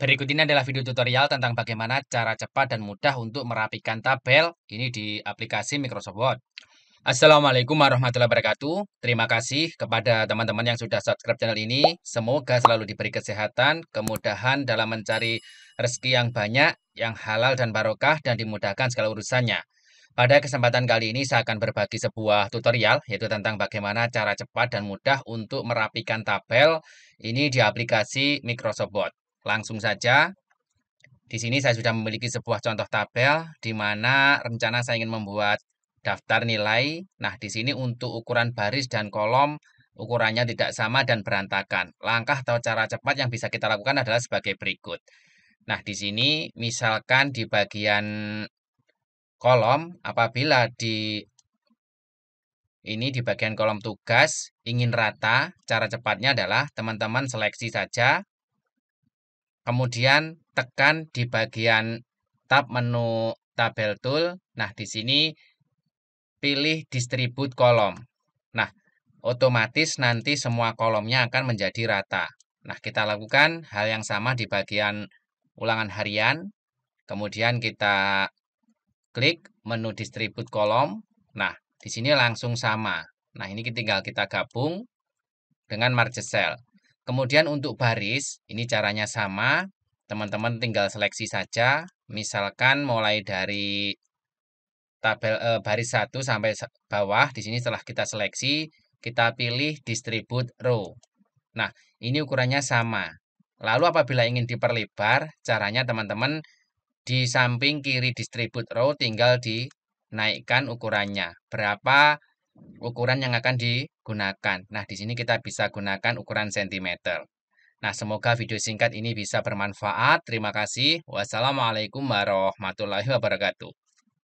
Berikut ini adalah video tutorial tentang bagaimana cara cepat dan mudah untuk merapikan tabel ini di aplikasi Microsoft Word. Assalamualaikum warahmatullahi wabarakatuh. Terima kasih kepada teman-teman yang sudah subscribe channel ini. Semoga selalu diberi kesehatan, kemudahan dalam mencari rezeki yang banyak, yang halal dan barokah, dan dimudahkan segala urusannya. Pada kesempatan kali ini saya akan berbagi sebuah tutorial yaitu tentang bagaimana cara cepat dan mudah untuk merapikan tabel ini di aplikasi Microsoft Word. Langsung saja, di sini saya sudah memiliki sebuah contoh tabel di mana rencana saya ingin membuat daftar nilai. Nah, di sini untuk ukuran baris dan kolom ukurannya tidak sama dan berantakan. Langkah atau cara cepat yang bisa kita lakukan adalah sebagai berikut. Nah, di sini misalkan di bagian kolom apabila di ini di bagian kolom tugas ingin rata, cara cepatnya adalah teman-teman seleksi saja Kemudian tekan di bagian tab menu tabel tool. Nah, di sini pilih distribute kolom. Nah, otomatis nanti semua kolomnya akan menjadi rata. Nah, kita lakukan hal yang sama di bagian ulangan harian. Kemudian kita klik menu distribute kolom. Nah, di sini langsung sama. Nah, ini tinggal kita gabung dengan margin cell. Kemudian untuk baris, ini caranya sama. Teman-teman tinggal seleksi saja. Misalkan mulai dari tabel eh, baris 1 sampai bawah. Di sini setelah kita seleksi, kita pilih distribute row. Nah, ini ukurannya sama. Lalu apabila ingin diperlebar, caranya teman-teman di samping kiri distribute row tinggal dinaikkan ukurannya. Berapa ukuran yang akan digunakan. Nah, di sini kita bisa gunakan ukuran sentimeter. Nah, semoga video singkat ini bisa bermanfaat. Terima kasih. Wassalamualaikum warahmatullahi wabarakatuh.